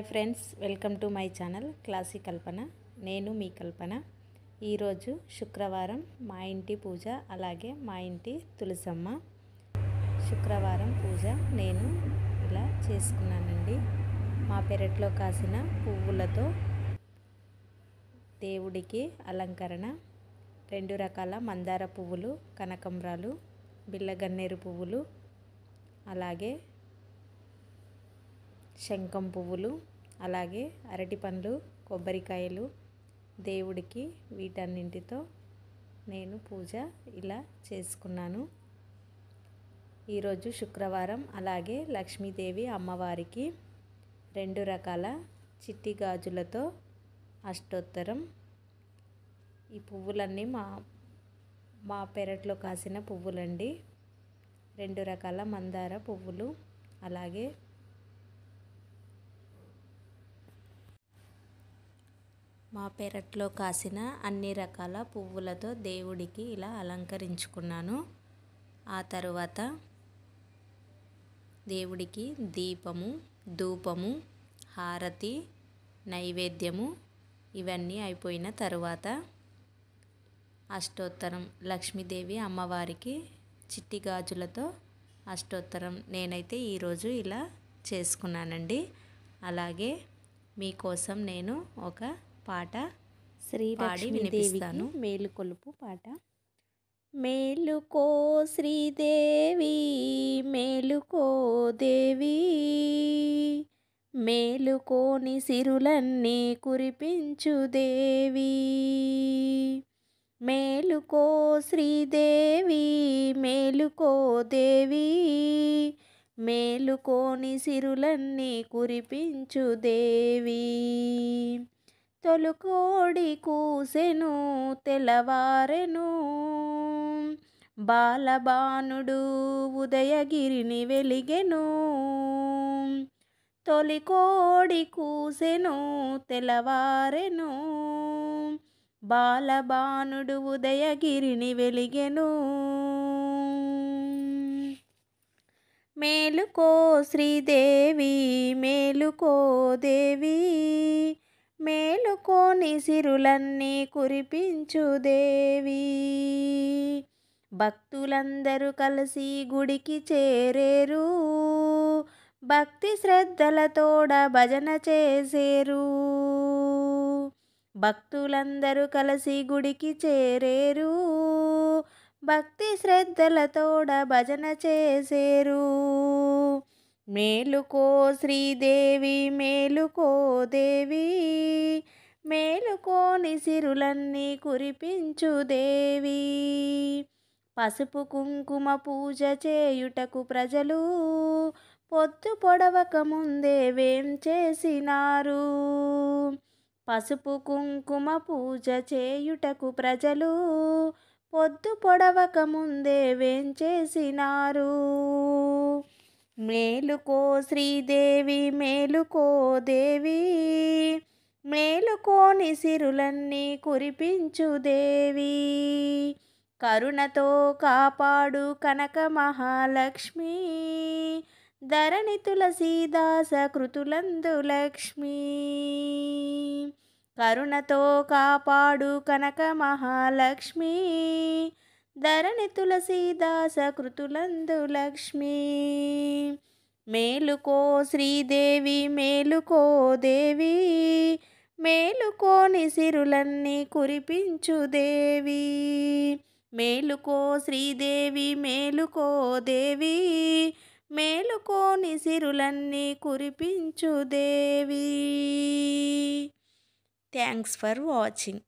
hi friends welcome to my channel classy Kalpana నేను మీ కల్పన ఈరోజు శుక్రవారం మా ఇంటి పూజ అలాగే మా ఇంటి తులసమ్మ శుక్రవారం పూజ నేను ఇలా చేసుకున్నానండి మా పెరట్లో కాసిన పువ్వులతో దేవుడికి అలంకరణ రెండు రకాల మందార పువ్వులు కనకంబరాలు బిల్లగన్నేరు పువ్వులు అలాగే శంఖం పువ్వులు అలాగే అరటి పండ్లు కొబ్బరికాయలు దేవుడికి వీటన్నింటితో నేను పూజ ఇలా చేసుకున్నాను ఈరోజు శుక్రవారం అలాగే లక్ష్మీదేవి అమ్మవారికి రెండు రకాల చిట్టి గాజులతో అష్టోత్తరం ఈ పువ్వులన్నీ మా మా పెరట్లో కాసిన పువ్వులండి రెండు రకాల మందార పువ్వులు అలాగే మా పెరట్లో కాసిన అన్ని రకాల పువ్వులతో దేవుడికి ఇలా అలంకరించుకున్నాను ఆ తరువాత దేవుడికి దీపము ధూపము హారతి నైవేద్యము ఇవన్నీ అయిపోయిన తరువాత అష్టోత్తరం లక్ష్మీదేవి అమ్మవారికి చిట్టి గాజులతో అష్టోత్తరం నేనైతే ఈరోజు ఇలా చేసుకున్నానండి అలాగే మీకోసం నేను ఒక పాట శ్రీ వినిపిస్తాను మేలుకొలుపు పాట మేలుకో శ్రీదేవి మేలుకో దేవి మేలుకోని సిరులన్నీ కురిపించు దేవి మేలుకో శ్రీదేవి మేలుకో దేవి మేలుకోని సిరులన్నీ కురిపించు దేవి తొలుకోడి కూసెను తెలవారెను బాలబానుడు ఉదయగిరిని వెలిగెను తొలికోడి కూసెను తెలవారెను బాలబానుడు ఉదయగిరిని వెలిగెను మేలుకో శ్రీదేవి మేలుకో దేవి మేలుకోని సిరులన్నీ కురిపించు దేవి భక్తులందరూ కలిసి గుడికి చేరేరు భక్తి శ్రద్ధలతోడ భజన చేసేరు భక్తులందరూ కలిసి గుడికి చేరేరు భక్తి శ్రద్ధలతోడ భజన చేసేరు మేలుకో శ్రీదేవి మేలుకో దేవి మేలుకోని సిరులన్నీ కురిపించు దేవి పసుపు కుంకుమ పూజ చేయుటకు ప్రజలు పొత్తు పొడవక ముందే వేం చేసినారు పసుపు కుంకుమ పూజ చేయుటకు ప్రజలు పొద్దు పొడవక ముందే వేం చేసినారు మేలుకో శ్రీదేవి మేలుకో దేవి మేలుకోని సిరులన్నీ కురిపించు దేవి కరుణతో కాపాడు కనక మహాలక్ష్మి ధరణి తులసీదాస కృతులందు లక్ష్మి కరుణతో కాపాడు కనక మహాలక్ష్మి ధరణి తులసీదాస కృతులందు లక్ష్మీ మేలుకో శ్రీదేవి మేలుకో దేవి మేలుకోని సిరులన్నీ కురిపించు దేవి మేలుకో శ్రీదేవి మేలుకో దేవి మేలుకోని సిరులన్నీ కురిపించు దేవి థ్యాంక్స్ ఫర్ వాచింగ్